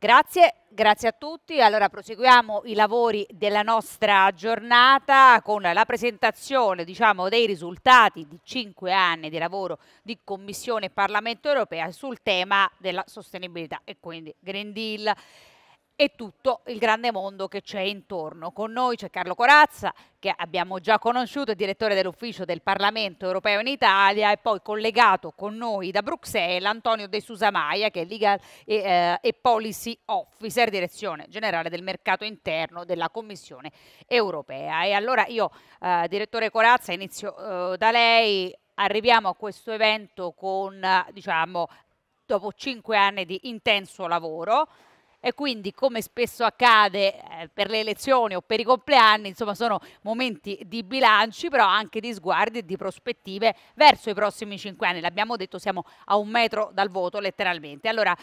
Grazie, grazie a tutti. Allora proseguiamo i lavori della nostra giornata con la presentazione diciamo, dei risultati di cinque anni di lavoro di Commissione Parlamento Europea sul tema della sostenibilità e quindi Green Deal e tutto il grande mondo che c'è intorno. Con noi c'è Carlo Corazza, che abbiamo già conosciuto, è direttore dell'ufficio del Parlamento europeo in Italia e poi collegato con noi da Bruxelles Antonio De Susamaia, che è Legal e, eh, e Policy Officer, direzione generale del mercato interno della Commissione europea. E allora io, eh, direttore Corazza, inizio eh, da lei. Arriviamo a questo evento con, diciamo, dopo cinque anni di intenso lavoro, e quindi come spesso accade eh, per le elezioni o per i compleanni, insomma sono momenti di bilanci però anche di sguardi e di prospettive verso i prossimi cinque anni, l'abbiamo detto siamo a un metro dal voto letteralmente. Allora,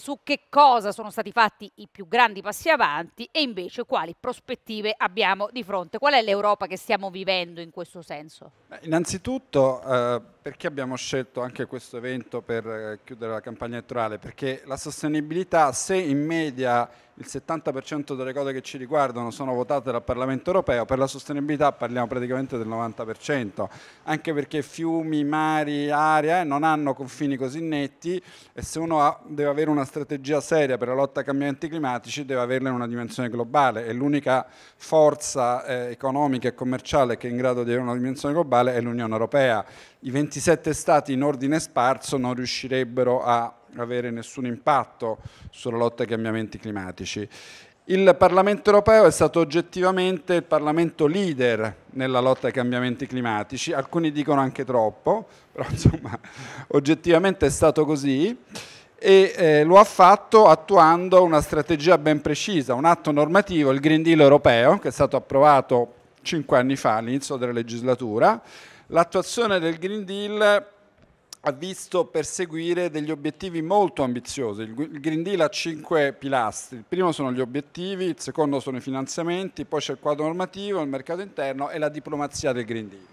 su che cosa sono stati fatti i più grandi passi avanti e invece quali prospettive abbiamo di fronte. Qual è l'Europa che stiamo vivendo in questo senso? Beh, innanzitutto eh, perché abbiamo scelto anche questo evento per eh, chiudere la campagna elettorale? Perché la sostenibilità, se in media il 70% delle cose che ci riguardano sono votate dal Parlamento europeo, per la sostenibilità parliamo praticamente del 90%, anche perché fiumi, mari, aria eh, non hanno confini così netti e se uno ha, deve avere una strategia seria per la lotta ai cambiamenti climatici deve averla in una dimensione globale e l'unica forza eh, economica e commerciale che è in grado di avere una dimensione globale è l'Unione Europea. I 27 stati in ordine sparso non riuscirebbero a avere nessun impatto sulla lotta ai cambiamenti climatici. Il Parlamento europeo è stato oggettivamente il Parlamento leader nella lotta ai cambiamenti climatici, alcuni dicono anche troppo, però insomma oggettivamente è stato così e eh, lo ha fatto attuando una strategia ben precisa, un atto normativo, il Green Deal europeo, che è stato approvato cinque anni fa all'inizio della legislatura. L'attuazione del Green Deal ha visto perseguire degli obiettivi molto ambiziosi. Il Green Deal ha cinque pilastri. Il primo sono gli obiettivi, il secondo sono i finanziamenti, poi c'è il quadro normativo, il mercato interno e la diplomazia del Green Deal.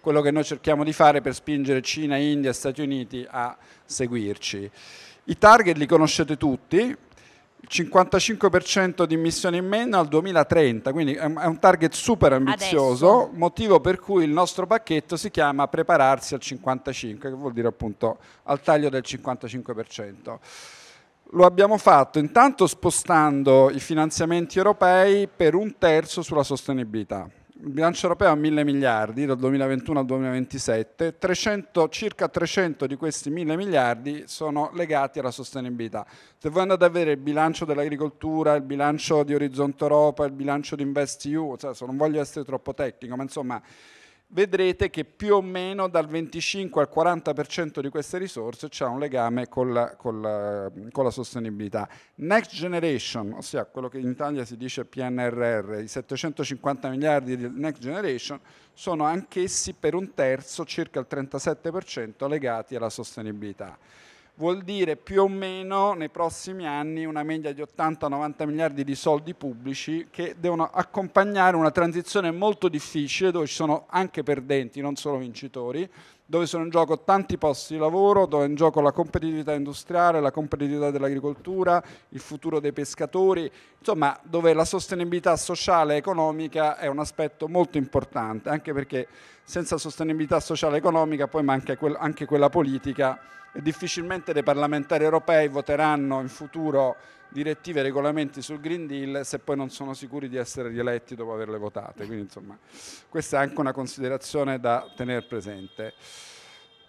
Quello che noi cerchiamo di fare per spingere Cina, India e Stati Uniti a seguirci. I target li conoscete tutti, 55% di emissioni in meno al 2030, quindi è un target super ambizioso, Adesso. motivo per cui il nostro pacchetto si chiama prepararsi al 55%, che vuol dire appunto al taglio del 55%. Lo abbiamo fatto intanto spostando i finanziamenti europei per un terzo sulla sostenibilità il bilancio europeo ha 1000 miliardi dal 2021 al 2027, 300, circa 300 di questi 1000 miliardi sono legati alla sostenibilità. Se voi andate a vedere il bilancio dell'agricoltura, il bilancio di Orizzonte Europa, il bilancio di InvestEU, cioè, non voglio essere troppo tecnico, ma insomma vedrete che più o meno dal 25 al 40% di queste risorse c'è un legame con la, con, la, con la, sostenibilità. Next Generation, ossia quello che in Italia si dice PNRR, i 750 miliardi di Next Generation, sono anch'essi per un terzo, circa il 37%, legati alla sostenibilità vuol dire più o meno nei prossimi anni una media di 80-90 miliardi di soldi pubblici che devono accompagnare una transizione molto difficile dove ci sono anche perdenti, non solo vincitori, dove sono in gioco tanti posti di lavoro, dove è in gioco la competitività industriale, la competitività dell'agricoltura, il futuro dei pescatori, insomma dove la sostenibilità sociale e economica è un aspetto molto importante, anche perché senza sostenibilità sociale e economica poi manca anche quella politica e difficilmente dei parlamentari europei voteranno in futuro direttive e regolamenti sul Green Deal se poi non sono sicuri di essere rieletti dopo averle votate. Quindi insomma questa è anche una considerazione da tenere presente.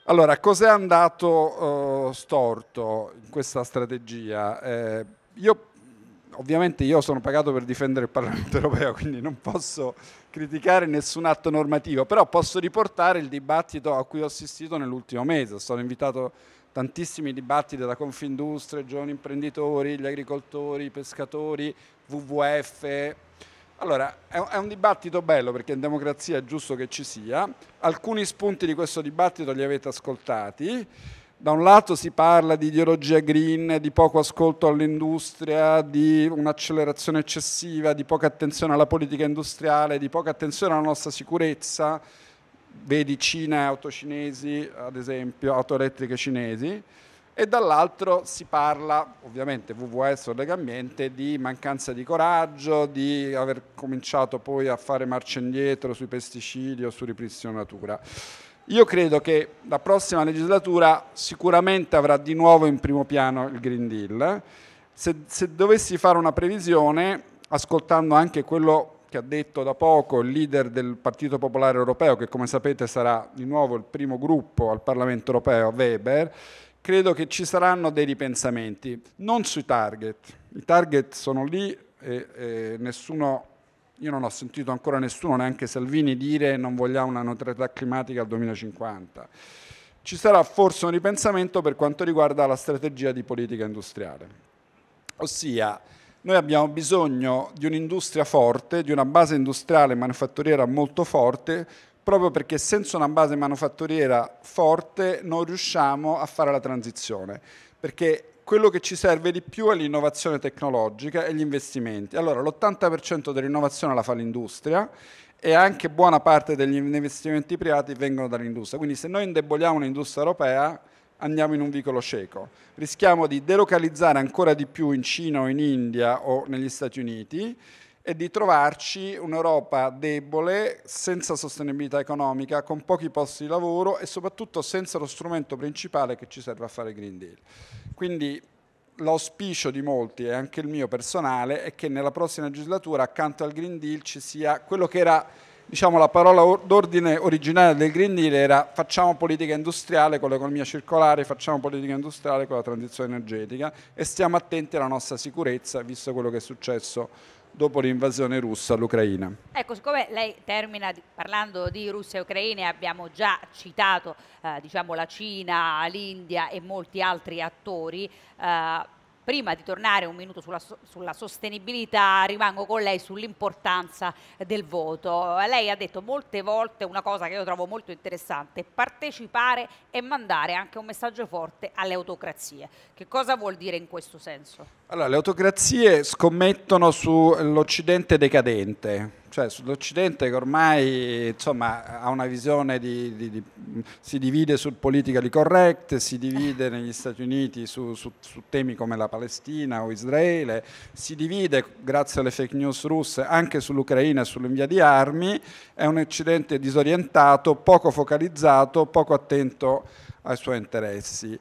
Allora, cos'è andato uh, storto in questa strategia? Eh, io ovviamente io sono pagato per difendere il Parlamento europeo, quindi non posso criticare nessun atto normativo, però posso riportare il dibattito a cui ho assistito nell'ultimo mese. Sono invitato tantissimi dibattiti da Confindustria, giovani imprenditori, gli agricoltori, i pescatori, WWF. Allora, è un dibattito bello perché in democrazia è giusto che ci sia. Alcuni spunti di questo dibattito li avete ascoltati da un lato si parla di ideologia green, di poco ascolto all'industria, di un'accelerazione eccessiva, di poca attenzione alla politica industriale, di poca attenzione alla nostra sicurezza, vedi Cina e auto cinesi, ad esempio, auto elettriche cinesi, e dall'altro si parla, ovviamente WWS o Lega Ambiente, di mancanza di coraggio, di aver cominciato poi a fare marcia indietro sui pesticidi o su ripristino natura. Io credo che la prossima legislatura sicuramente avrà di nuovo in primo piano il Green Deal. Se, se dovessi fare una previsione, ascoltando anche quello che ha detto da poco il leader del Partito Popolare Europeo, che come sapete sarà di nuovo il primo gruppo al Parlamento Europeo, Weber, credo che ci saranno dei ripensamenti, non sui target. I target sono lì e, e nessuno io non ho sentito ancora nessuno, neanche Salvini, dire non vogliamo una neutralità climatica al 2050. Ci sarà forse un ripensamento per quanto riguarda la strategia di politica industriale. Ossia, noi abbiamo bisogno di un'industria forte, di una base industriale manufatturiera molto forte, proprio perché senza una base manufatturiera forte non riusciamo a fare la transizione. Perché quello che ci serve di più è l'innovazione tecnologica e gli investimenti. Allora, l'80% dell'innovazione la fa l'industria e anche buona parte degli investimenti privati vengono dall'industria. Quindi se noi indeboliamo l'industria europea andiamo in un vicolo cieco. Rischiamo di delocalizzare ancora di più in Cina o in India o negli Stati Uniti e di trovarci un'Europa debole, senza sostenibilità economica, con pochi posti di lavoro e soprattutto senza lo strumento principale che ci serve a fare Green Deal. Quindi l'auspicio di molti e anche il mio personale è che nella prossima legislatura accanto al Green Deal ci sia quello che era diciamo, la parola or- d'ordine originale del Green Deal era facciamo politica industriale con l'economia circolare, facciamo politica industriale con la transizione energetica e stiamo attenti alla nostra sicurezza visto quello che è successo dopo l'invasione russa all'Ucraina. Ecco, siccome lei termina parlando di Russia e Ucraina, abbiamo già citato eh, diciamo, la Cina, l'India e molti altri attori. Eh, prima di tornare un minuto sulla, sulla sostenibilità, rimango con lei sull'importanza del voto. Lei ha detto molte volte una cosa che io trovo molto interessante, partecipare e mandare anche un messaggio forte alle autocrazie. Che cosa vuol dire in questo senso? Allora, le autocrazie scommettono sull'Occidente decadente cioè sull'Occidente che ormai insomma, ha una visione di, di, di, si divide sul politically correct, si divide negli Stati Uniti su, su, su, temi come la Palestina o Israele, si divide grazie alle fake news russe anche sull'Ucraina e sull'invia di armi, è un Occidente disorientato, poco focalizzato, poco attento ai suoi interessi.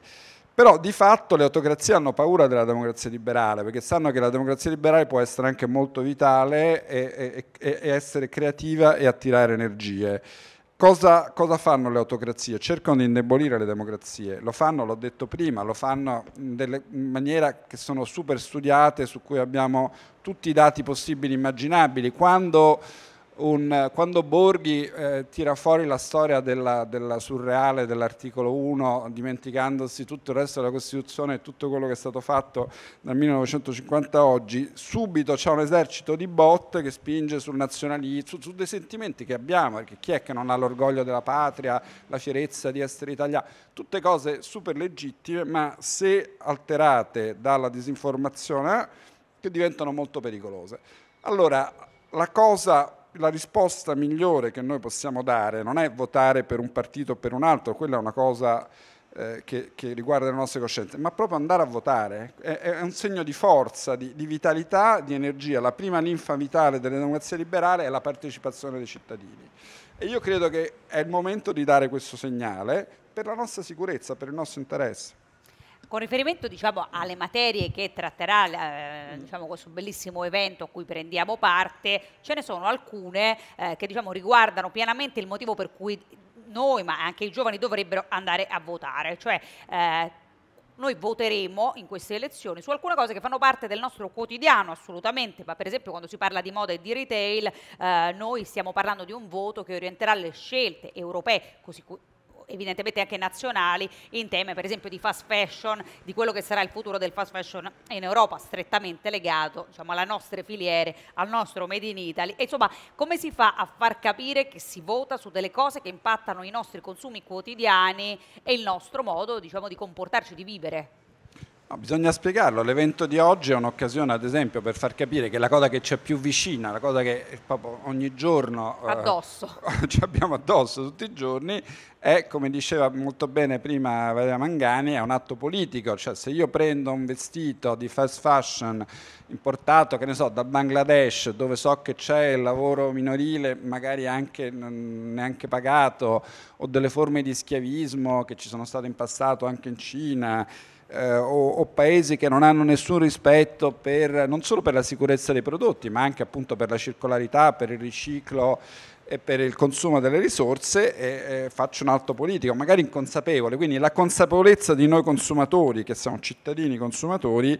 Però di fatto le autocrazie hanno paura della democrazia liberale, perché sanno che la democrazia liberale può essere anche molto vitale e, e, e essere creativa e attirare energie. Cosa, cosa, fanno le autocrazie? Cercano di indebolire le democrazie, lo fanno, l'ho detto prima, lo fanno in maniera che sono super studiate, su cui abbiamo tutti i dati possibili e immaginabili. Quando un, quando Borghi eh, tira fuori la storia della, della surreale dell'articolo 1, dimenticandosi tutto il resto della Costituzione e tutto quello che è stato fatto dal 1950 a oggi, subito c'è un esercito di bot che spinge sul nazionalismo, su, su dei sentimenti che abbiamo, perché chi è che non ha l'orgoglio della patria, la fierezza di essere italiano, tutte cose super legittime, ma se alterate dalla disinformazione eh, che diventano molto pericolose. Allora, la cosa la risposta migliore che noi possiamo dare non è votare per un partito o per un altro, quella è una cosa eh, che, che, riguarda le nostre coscienze, ma proprio andare a votare è, è un segno di forza, di, di, vitalità, di energia. La prima linfa vitale della democrazia liberale è la partecipazione dei cittadini. E io credo che è il momento di dare questo segnale per la nostra sicurezza, per il nostro interesse con riferimento diciamo, alle materie che tratterà eh, diciamo, questo bellissimo evento a cui prendiamo parte, ce ne sono alcune eh, che diciamo, riguardano pienamente il motivo per cui noi, ma anche i giovani, dovrebbero andare a votare. Cioè, eh, noi voteremo in queste elezioni su alcune cose che fanno parte del nostro quotidiano assolutamente, ma per esempio quando si parla di moda e di retail eh, noi stiamo parlando di un voto che orienterà le scelte europee, così evidentemente anche nazionali in teme per esempio di fast fashion, di quello che sarà il futuro del fast fashion in Europa, strettamente legato diciamo, alle nostre filiere, al nostro Made in Italy. E, insomma, come si fa a far capire che si vota su delle cose che impattano i nostri consumi quotidiani e il nostro modo diciamo, di comportarci, di vivere? No, bisogna spiegarlo, l'evento di oggi è un'occasione ad esempio per far capire che la cosa che c'è più vicina, la cosa che proprio ogni giorno eh, addosso. Eh, ci abbiamo addosso tutti i giorni, è come diceva molto bene prima Valeria Mangani, è un atto politico, cioè se io prendo un vestito di fast fashion importato, che ne so, da Bangladesh, dove so che c'è il lavoro minorile, magari anche neanche pagato, o delle forme di schiavismo che ci sono state in passato anche in Cina, eh, o, o, paesi che non hanno nessun rispetto per, non solo per la sicurezza dei prodotti, ma anche appunto per la circolarità, per il riciclo e per il consumo delle risorse e, e faccio un atto politico, magari inconsapevole. Quindi la consapevolezza di noi consumatori, che siamo cittadini consumatori,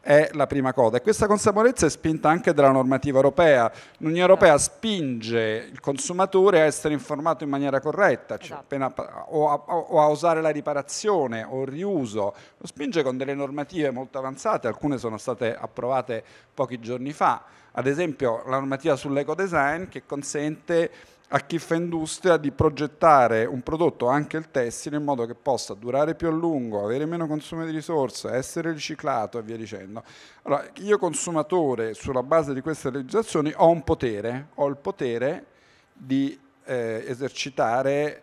è la prima cosa. E questa consapevolezza è spinta anche dalla normativa europea. L'Unione Europea esatto. spinge il consumatore a essere informato in maniera corretta cioè esatto. a, o, a, o, a, usare la riparazione o il riuso. Lo spinge con delle normative molto avanzate, alcune sono state approvate pochi giorni fa. Ad esempio la normativa sull'ecodesign che consente a chi fa industria di progettare un prodotto, anche il tessile, in modo che possa durare più a lungo, avere meno consumo di risorse, essere riciclato e via dicendo. Allora, io consumatore, sulla base di queste legislazioni, ho un potere, ho il potere di eh, esercitare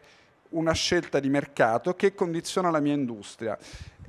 una scelta di mercato che condiziona la mia industria.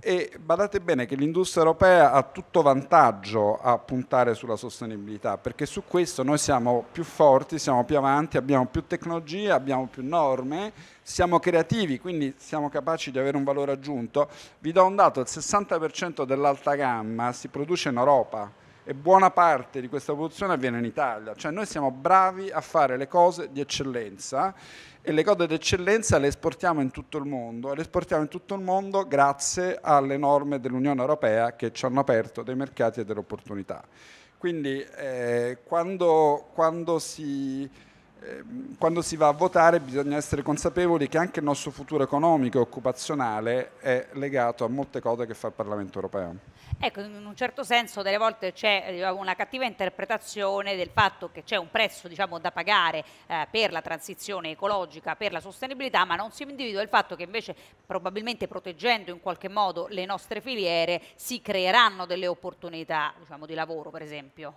E badate bene che l'industria europea ha tutto vantaggio a puntare sulla sostenibilità, perché su questo noi siamo più forti, siamo più avanti, abbiamo più tecnologie, abbiamo più norme, siamo creativi, quindi siamo capaci di avere un valore aggiunto. Vi do un dato, il 60% dell'alta gamma si produce in Europa, e buona parte di questa produzione avviene in Italia, cioè noi siamo bravi a fare le cose di eccellenza e le cose di eccellenza le esportiamo in tutto il mondo e le esportiamo in tutto il mondo grazie alle norme dell'Unione Europea che ci hanno aperto dei mercati e delle opportunità. Quindi eh, quando, quando si Ehm, quando si va a votare bisogna essere consapevoli che anche il nostro futuro economico e occupazionale è legato a molte cose che fa il Parlamento europeo. Ecco, in un certo senso delle volte c'è eh, una cattiva interpretazione del fatto che c'è un prezzo diciamo, da pagare eh, per la transizione ecologica, per la sostenibilità, ma non si individua il fatto che invece probabilmente proteggendo in qualche modo le nostre filiere si creeranno delle opportunità diciamo, di lavoro, per esempio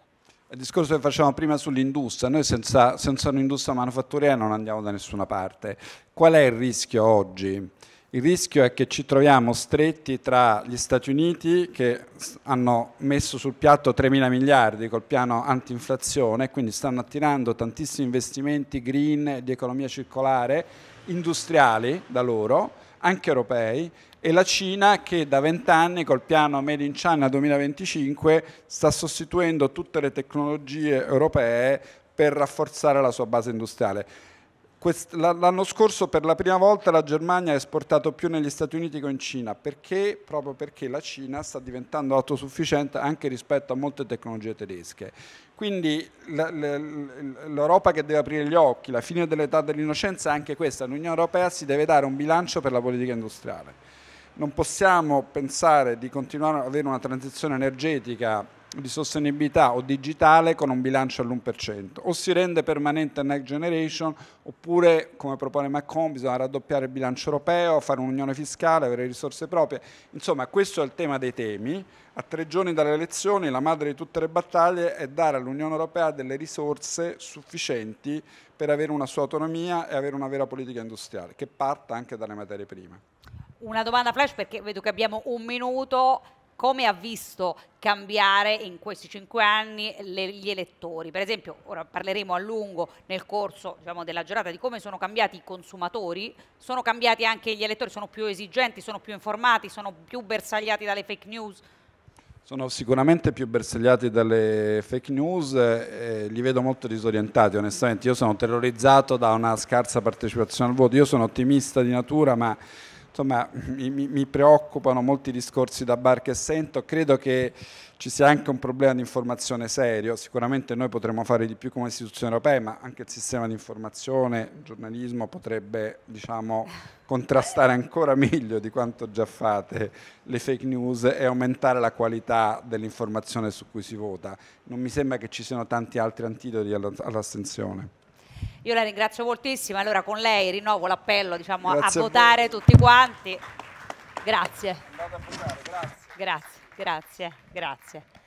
il discorso che facevamo prima sull'industria, noi senza, senza un'industria manufatturiera non andiamo da nessuna parte. Qual è il rischio oggi? Il rischio è che ci troviamo stretti tra gli Stati Uniti che hanno messo sul piatto 3 mila miliardi col piano antinflazione, quindi stanno attirando tantissimi investimenti green di economia circolare, industriali da loro, anche europei, e la Cina che da vent'anni col piano Made in China 2025 sta sostituendo tutte le tecnologie europee per rafforzare la sua base industriale. L'anno scorso per la prima volta la Germania ha esportato più negli Stati Uniti che in Cina, perché? Proprio perché la Cina sta diventando autosufficiente anche rispetto a molte tecnologie tedesche. Quindi l'Europa che deve aprire gli occhi, la fine dell'età dell'innocenza è anche questa, l'Unione Europea si deve dare un bilancio per la politica industriale non possiamo pensare di continuare ad avere una transizione energetica di sostenibilità o digitale con un bilancio all'1%. O si rende permanente Next Generation, oppure, come propone Macron, bisogna raddoppiare il bilancio europeo, fare un'unione fiscale, avere risorse proprie. Insomma, questo è il tema dei temi. A tre giorni dalle elezioni, la madre di tutte le battaglie è dare all'Unione Europea delle risorse sufficienti per avere una sua autonomia e avere una vera politica industriale, che parta anche dalle materie prime una domanda flash perché vedo che abbiamo un minuto. Come ha visto cambiare in questi cinque anni le, gli elettori? Per esempio, ora parleremo a lungo nel corso diciamo, della giornata di come sono cambiati i consumatori, sono cambiati anche gli elettori, sono più esigenti, sono più informati, sono più bersagliati dalle fake news? Sono sicuramente più bersagliati dalle fake news, eh, li vedo molto disorientati onestamente, io sono terrorizzato da una scarsa partecipazione al voto, io sono ottimista di natura ma insomma, mi, mi, preoccupano molti discorsi da bar che sento, credo che ci sia anche un problema di informazione serio, sicuramente noi potremmo fare di più come istituzioni europee, ma anche il sistema di informazione, il giornalismo potrebbe diciamo, contrastare ancora meglio di quanto già fate le fake news e aumentare la qualità dell'informazione su cui si vota. Non mi sembra che ci siano tanti altri antidoti all'astensione. Io la ringrazio moltissimo, allora con lei rinnovo l'appello diciamo, a votare a tutti quanti. Grazie. Votare, grazie. Grazie, grazie, grazie.